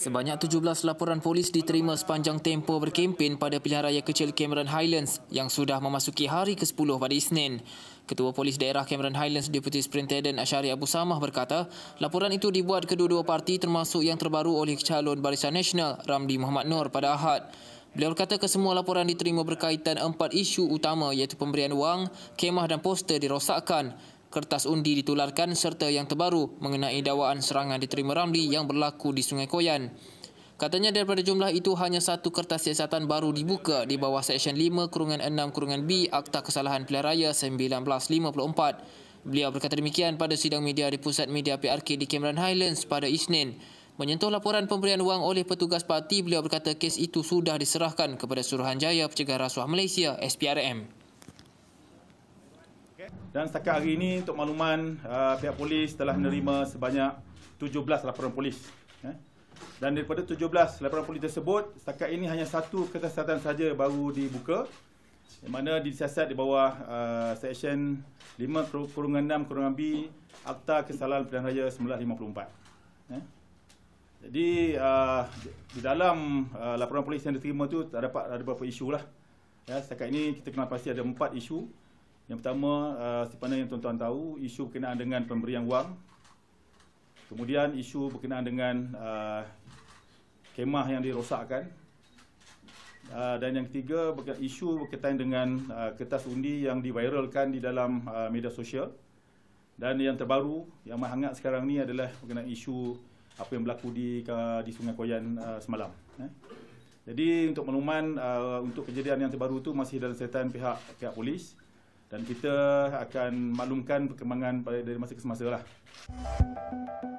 Sebanyak 17 laporan polis diterima sepanjang tempoh berkempen pada pilihan raya kecil Cameron Highlands yang sudah memasuki hari ke-10 pada Isnin. Ketua Polis Daerah Cameron Highlands Deputy Superintendent Ashari Abu Samah berkata, laporan itu dibuat kedua-dua parti termasuk yang terbaru oleh calon Barisan Nasional Ramli Muhammad Nur pada Ahad. Beliau kata kesemua laporan diterima berkaitan empat isu utama iaitu pemberian wang, kemah dan poster dirosakkan kertas undi ditularkan serta yang terbaru mengenai dakwaan serangan diterima Ramli yang berlaku di Sungai Koyan. Katanya daripada jumlah itu hanya satu kertas siasatan baru dibuka di bawah Seksyen 5 Kurungan 6 Kurungan B Akta Kesalahan Pilihan Raya 1954. Beliau berkata demikian pada sidang media di Pusat Media PRK di Cameron Highlands pada Isnin. Menyentuh laporan pemberian wang oleh petugas parti, beliau berkata kes itu sudah diserahkan kepada Suruhanjaya Pencegahan Rasuah Malaysia SPRM. Dan setakat hari ini untuk makluman uh, pihak polis telah menerima sebanyak 17 laporan polis. Eh? Dan daripada 17 laporan polis tersebut, setakat ini hanya satu kekesatan saja baru dibuka. Di mana disiasat di bawah uh, Seksyen 5 kurungan 6 kurungan B Akta Kesalahan Pilihan Raya 1954. Eh? Jadi uh, di dalam uh, laporan polis yang diterima itu tak dapat ada beberapa isu lah. Ya, setakat ini kita kenal pasti ada empat isu yang pertama, uh, yang tuan-tuan tahu, isu berkenaan dengan pemberian wang. Kemudian isu berkenaan dengan uh, kemah yang dirosakkan. Uh, dan yang ketiga, isu berkaitan dengan uh, kertas undi yang diviralkan di dalam uh, media sosial. Dan yang terbaru, yang hangat sekarang ni adalah berkenaan isu apa yang berlaku di uh, di Sungai Koyan uh, semalam. Eh. Jadi untuk makluman, uh, untuk kejadian yang terbaru itu masih dalam setan pihak, pihak polis dan kita akan maklumkan perkembangan dari masa ke semasa lah.